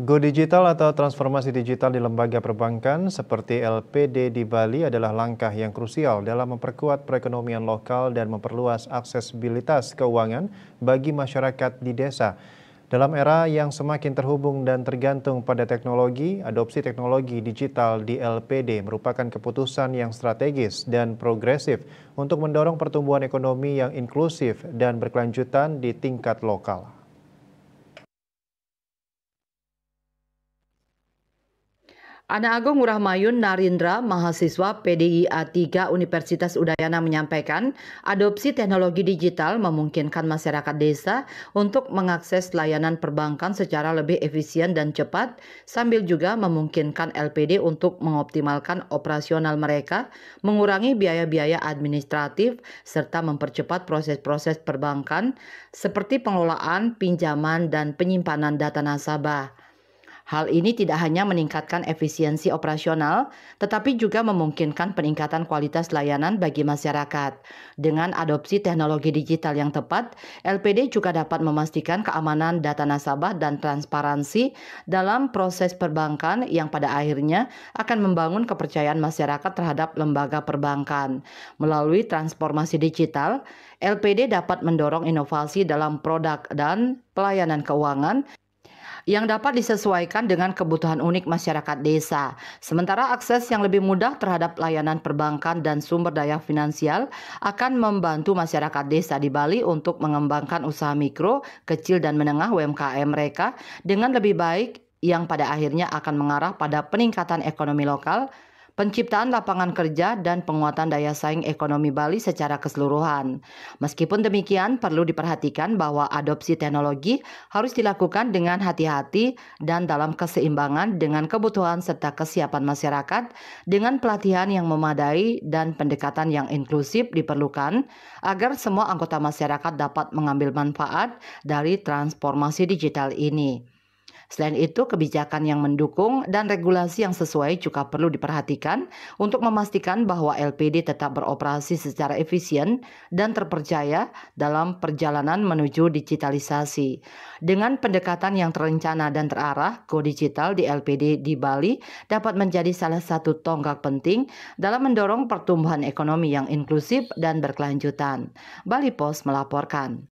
Go digital atau transformasi digital di lembaga perbankan seperti LPD di Bali adalah langkah yang krusial dalam memperkuat perekonomian lokal dan memperluas aksesibilitas keuangan bagi masyarakat di desa. Dalam era yang semakin terhubung dan tergantung pada teknologi, adopsi teknologi digital di LPD merupakan keputusan yang strategis dan progresif untuk mendorong pertumbuhan ekonomi yang inklusif dan berkelanjutan di tingkat lokal. Anak Agung Mayun Narindra, mahasiswa PDI a 3 Universitas Udayana menyampaikan, adopsi teknologi digital memungkinkan masyarakat desa untuk mengakses layanan perbankan secara lebih efisien dan cepat, sambil juga memungkinkan LPD untuk mengoptimalkan operasional mereka, mengurangi biaya-biaya administratif, serta mempercepat proses-proses perbankan seperti pengelolaan, pinjaman, dan penyimpanan data nasabah. Hal ini tidak hanya meningkatkan efisiensi operasional, tetapi juga memungkinkan peningkatan kualitas layanan bagi masyarakat. Dengan adopsi teknologi digital yang tepat, LPD juga dapat memastikan keamanan data nasabah dan transparansi dalam proses perbankan yang pada akhirnya akan membangun kepercayaan masyarakat terhadap lembaga perbankan. Melalui transformasi digital, LPD dapat mendorong inovasi dalam produk dan pelayanan keuangan yang dapat disesuaikan dengan kebutuhan unik masyarakat desa. Sementara akses yang lebih mudah terhadap layanan perbankan dan sumber daya finansial akan membantu masyarakat desa di Bali untuk mengembangkan usaha mikro, kecil dan menengah UMKM mereka dengan lebih baik yang pada akhirnya akan mengarah pada peningkatan ekonomi lokal penciptaan lapangan kerja, dan penguatan daya saing ekonomi Bali secara keseluruhan. Meskipun demikian, perlu diperhatikan bahwa adopsi teknologi harus dilakukan dengan hati-hati dan dalam keseimbangan dengan kebutuhan serta kesiapan masyarakat dengan pelatihan yang memadai dan pendekatan yang inklusif diperlukan agar semua anggota masyarakat dapat mengambil manfaat dari transformasi digital ini. Selain itu, kebijakan yang mendukung dan regulasi yang sesuai juga perlu diperhatikan untuk memastikan bahwa LPD tetap beroperasi secara efisien dan terpercaya dalam perjalanan menuju digitalisasi. Dengan pendekatan yang terencana dan terarah, Go Digital di LPD di Bali dapat menjadi salah satu tonggak penting dalam mendorong pertumbuhan ekonomi yang inklusif dan berkelanjutan. Bali Post melaporkan.